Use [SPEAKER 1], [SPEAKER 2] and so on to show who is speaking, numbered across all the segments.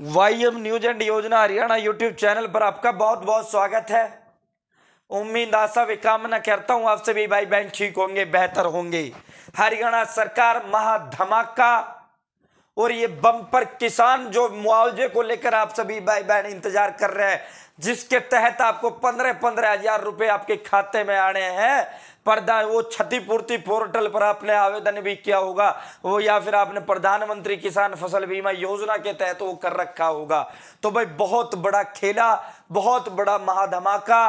[SPEAKER 1] Y M news and योजना Haryana YouTube channel पर आपका बहुत बहुत स्वागत है उम्मीद आशा भी कामना करता हूँ आप सभी भाई बहन ठीक होंगे बेहतर होंगे हरियाणा सरकार महाधमाका और ये बम्पर किसान जो मुआवजे को लेकर आप सभी भाई बहन इंतजार कर रहे हैं जिसके तहत आपको पंद्रह पंद्रह हजार रुपए आपके खाते में आने हैं प्रधान वो क्षतिपूर्ति पोर्टल पर आपने आवेदन भी किया होगा वो या फिर आपने प्रधानमंत्री किसान फसल बीमा योजना के तहत वो कर रखा होगा तो भाई बहुत बड़ा खेला बहुत बड़ा महाधमाका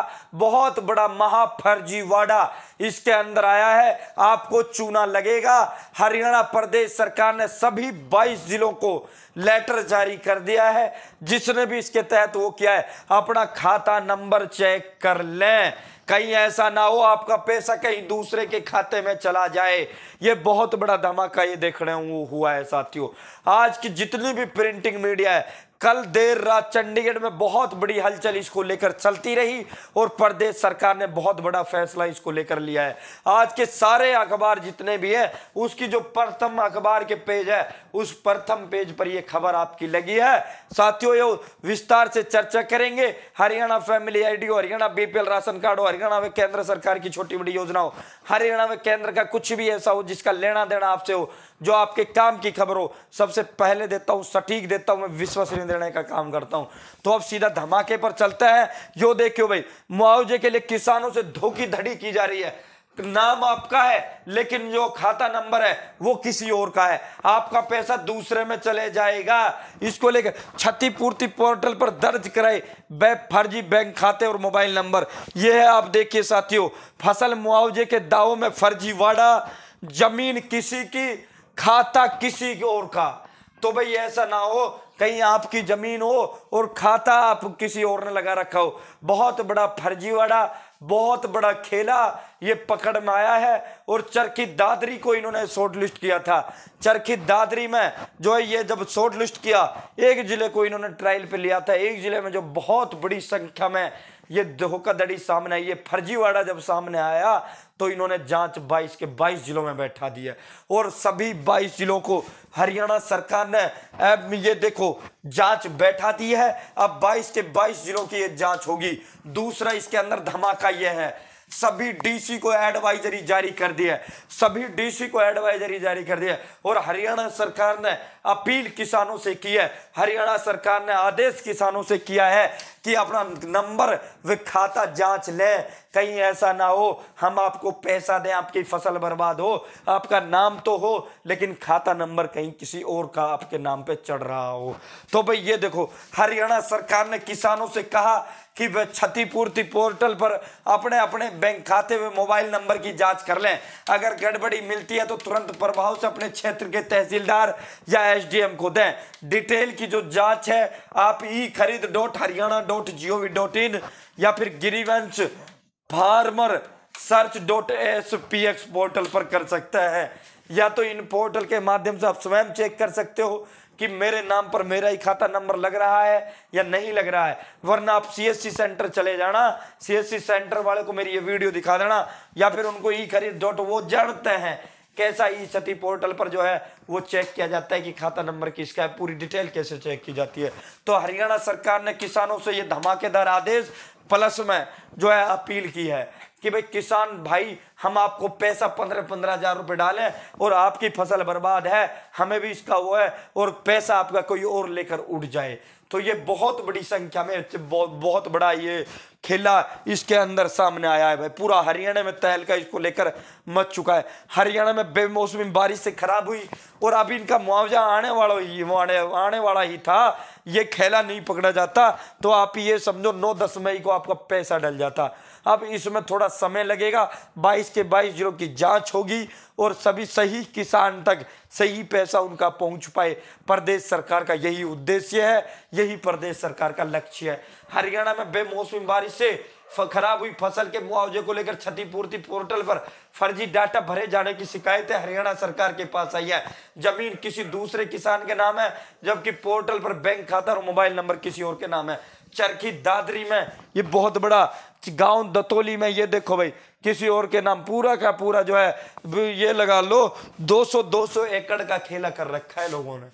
[SPEAKER 1] बहुत बड़ा महाफर्जीवाड़ा इसके अंदर आया है आपको चूना लगेगा हरियाणा प्रदेश सरकार ने सभी 22 जिलों को लेटर जारी कर दिया है जिसने भी इसके तहत वो किया है अपना अपना खाता नंबर चेक कर लें कहीं ऐसा ना हो आपका पैसा कहीं दूसरे के खाते में चला जाए ये बहुत बड़ा धमाका ये देख रहे हूँ हुआ है साथियों आज की जितनी भी प्रिंटिंग मीडिया है कल देर रात चंडीगढ़ में बहुत बड़ी हलचल इसको लेकर चलती रही और प्रदेश सरकार ने बहुत बड़ा फैसला इसको लेकर लिया है आज के सारे अखबार जितने भी हैं उसकी जो प्रथम अखबार के पेज है उस प्रथम पेज पर यह खबर आपकी लगी है साथियों ये विस्तार से चर्चा करेंगे Haryana family ID Haryana BPL ration card Haryana में केंद्र सरकार की छोटी बड़ी हो हरियाणा में केंद्र का कुछ भी ऐसा हो जिसका लेना देना आपसे हो जो आपके काम की खबर हो सबसे पहले देता हूँ सटीक देता हूँ मैं विश्वसनीय निर्णय का काम करता हूं तो अब सीधा धमाके पर चलता है जो देखियो भाई मुआवजे के लिए किसानों से धोखी धड़ी की जा रही है नाम आपका है लेकिन जो खाता नंबर है वो किसी और का है आपका पैसा दूसरे में चले जाएगा इसको लेकर क्षतिपूर्ति पोर्टल पर दर्ज कराए बैंक फर्जी बैंक खाते और मोबाइल नंबर ये है आप देखिए साथियों फसल मुआवजे के दावों में फर्जीवाड़ा जमीन किसी की खाता किसी और का तो भाई ऐसा ना हो कहीं आपकी ज़मीन हो और खाता आप किसी और ने लगा रखा हो बहुत बड़ा फर्जीवाड़ा बहुत बड़ा खेला ये पकड़ में आया है और चरखी दादरी को इन्होंने शॉर्ट लिस्ट किया था चरखी दादरी में जो है ये जब शॉर्ट लिस्ट किया एक ज़िले को इन्होंने ट्रायल पे लिया था एक ज़िले में जो बहुत बड़ी संख्या में ये धोखाधड़ी सामने आई ये फर्जीवाड़ा जब सामने आया तो इन्होंने जांच 22 के 22 जिलों में बैठा दिया और सभी 22 जिलों को हरियाणा सरकार ने अब ये देखो जांच बैठा दी है अब 22 के 22 जिलों की ये जांच होगी दूसरा इसके अंदर धमाका ये है सभी डीसी को एडवाइजरी जारी कर दी है सभी डीसी को एडवाइजरी जारी कर दी है और हरियाणा सरकार ने अपील किसानों से की है हरियाणा सरकार ने आदेश किसानों से किया है कि अपना नंबर व खाता जांच लें कहीं ऐसा ना हो हम आपको पैसा दें आपकी फसल बर्बाद हो आपका नाम तो हो लेकिन खाता नंबर कहीं किसी और का आपके नाम पे चढ़ रहा हो तो भाई ये देखो हरियाणा सरकार ने किसानों से कहा कि वह क्षतिपूर्ति पोर्टल पर अपने अपने बैंक खाते में मोबाइल नंबर की जांच कर लें अगर गड़बड़ी मिलती है तो तुरंत प्रभाव से अपने क्षेत्र के तहसीलदार या एसडीएम को दें डिटेल की जो जांच है आप e Kharid dot Haryana dot G dot in या फिर गिरिवंश farmer search dot S P X portal पर कर सकता है या तो इन पोर्टल के माध्यम से आप स्वयं चेक कर सकते हो कि मेरे नाम पर मेरा ही खाता नंबर लग रहा है या नहीं लग रहा है वरना आप सीएससी सेंटर चले जाना सीएससी सेंटर वाले को मेरी ये वीडियो दिखा देना या फिर उनको ई खरीद डॉट वो जानते हैं कैसा ई सती पोर्टल पर जो है वो चेक किया जाता है कि खाता नंबर किसका है पूरी डिटेल कैसे चेक की जाती है तो हरियाणा सरकार ने किसानों से ये धमाकेदार आदेश प्लस में जो है अपील की है कि भाई किसान भाई हम आपको पैसा पंद्रह पंद्रह हजार रुपये डालें और आपकी फसल बर्बाद है हमें भी इसका वो है और पैसा आपका कोई और लेकर उठ जाए तो ये बहुत बड़ी संख्या में बहुत बहुत बड़ा ये खेला इसके अंदर सामने आया है भाई पूरा हरियाणा में तहलका इसको लेकर मच चुका है हरियाणा में बेमौसमी बारिश से खराब हुई और अभी इनका मुआवजा आने वाला ही आने, आने वाला ही था ये खेला नहीं पकड़ा जाता तो आप ये समझो नौ दस मई को आपका पैसा डल जाता अब इसमें थोड़ा थोड़ा समय लगेगा 22 के 22 जिलों की जांच होगी और सभी सही किसान तक सही पैसा उनका पहुंच पाए प्रदेश सरकार का यही उद्देश्य है यही प्रदेश सरकार का लक्ष्य है हरियाणा में बेमौसमी बारिश से खराब हुई फसल के मुआवजे को लेकर क्षतिपूर्ति पोर्टल पर फर्जी डाटा भरे जाने की शिकायतें हरियाणा सरकार के पास आई है जमीन किसी दूसरे किसान के नाम है जबकि पोर्टल पर बैंक खाता और मोबाइल नंबर किसी और के नाम है चरखी दादरी में ये बहुत बड़ा गांव दतोली में ये देखो भाई किसी और के नाम पूरा का पूरा जो है ये लगा लो 200 200 एकड़ का खेला कर रखा है लोगों ने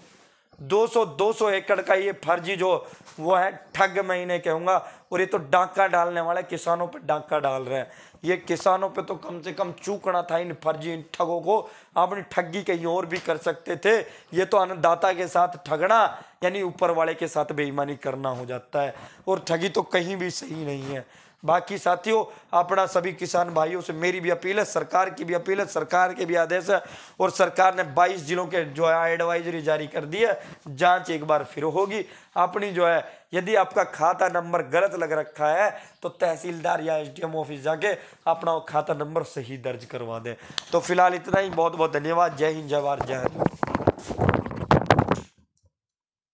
[SPEAKER 1] 200 200 एकड़ का ये फर्जी जो वो है ठग महीने कहूँगा और ये तो डाका डालने वाले किसानों पे डाका डाल रहे हैं ये किसानों पे तो कम से कम चूकना था इन फर्जी इन ठगों को आपने ठगी कहीं और भी कर सकते थे ये तो अन्नदाता के साथ ठगना यानी ऊपर वाले के साथ बेईमानी करना हो जाता है और ठगी तो कहीं भी सही नहीं है बाकी साथियों अपना सभी किसान भाइयों से मेरी भी अपील है सरकार की भी अपील है सरकार के भी आदेश है और सरकार ने 22 जिलों के जो है एडवाइजरी जारी कर दी है जांच एक बार फिर होगी अपनी जो है यदि आपका खाता नंबर गलत लग रखा है तो तहसीलदार या एसडीएम ऑफिस जाके अपना खाता नंबर सही दर्ज करवा दें तो फिलहाल इतना ही बहुत बहुत धन्यवाद जय हिंद जय भारत जय